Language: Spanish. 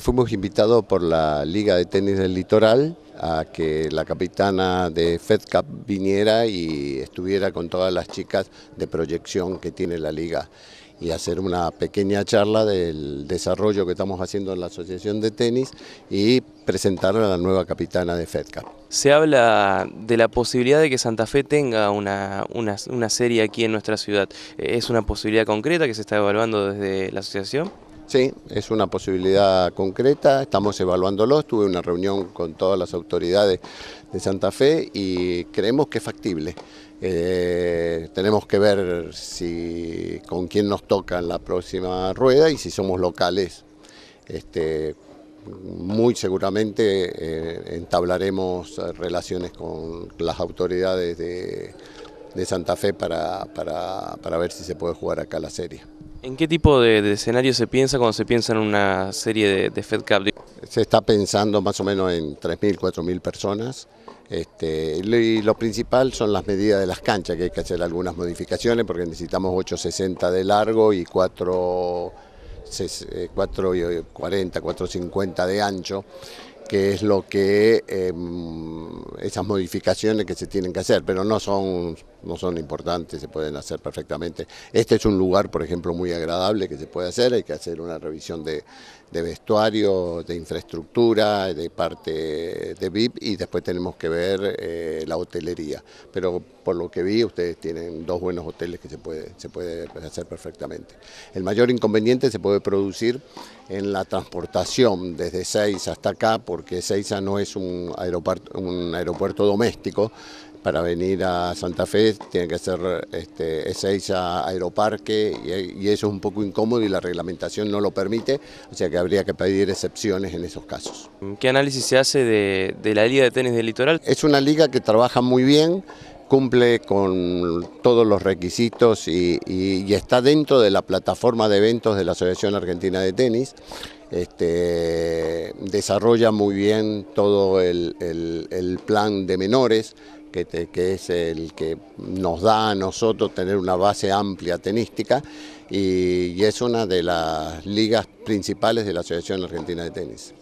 Fuimos invitados por la Liga de Tenis del Litoral a que la capitana de FEDCAP viniera y estuviera con todas las chicas de proyección que tiene la liga y hacer una pequeña charla del desarrollo que estamos haciendo en la Asociación de Tenis y presentar a la nueva capitana de FEDCAP. Se habla de la posibilidad de que Santa Fe tenga una serie aquí en nuestra ciudad. ¿Es una posibilidad concreta que se está evaluando desde la asociación? Sí, es una posibilidad concreta, estamos evaluándolo, tuve una reunión con todas las autoridades de Santa Fe y creemos que es factible. Eh, tenemos que ver con quién nos toca en la próxima rueda y si somos locales. Este, muy seguramente eh, entablaremos relaciones con las autoridades de, Santa Fe para ver si se puede jugar acá la serie. ¿En qué tipo de, escenario se piensa cuando se piensa en una serie de, de Fed Cup? Se está pensando más o menos en 3.000, 4.000 personas. Este, y lo principal son las medidas de las canchas, que hay que hacer algunas modificaciones porque necesitamos 8.60 de largo y 4, 4.40, 4.50 de ancho que es lo que em, esas modificaciones que se tienen que hacer, pero no son no son importantes, se pueden hacer perfectamente. Este es un lugar, por ejemplo, muy agradable que se puede hacer, hay que hacer una revisión de, vestuario, de infraestructura, de parte de VIP y después tenemos que ver eh, la hotelería. Pero por lo que vi, ustedes tienen dos buenos hoteles que se puede, se puede hacer perfectamente. El mayor inconveniente se puede producir en la transportación desde Seiza hasta acá, porque Seiza no es un aeropuerto, un aeropuerto doméstico, para venir a Santa Fe tiene que ser este, Aeroparque y, eso es un poco incómodo y la reglamentación no lo permite, o sea que habría que pedir excepciones en esos casos. ¿Qué análisis se hace de, la Liga de Tenis del Litoral? Es una liga que trabaja muy bien, cumple con todos los requisitos y, está dentro de la plataforma de eventos de la Asociación Argentina de Tenis. Este, desarrolla muy bien todo el plan de menores, que, es el que nos da a nosotros tener una base amplia tenística y es una de las ligas principales de la Asociación Argentina de Tenis.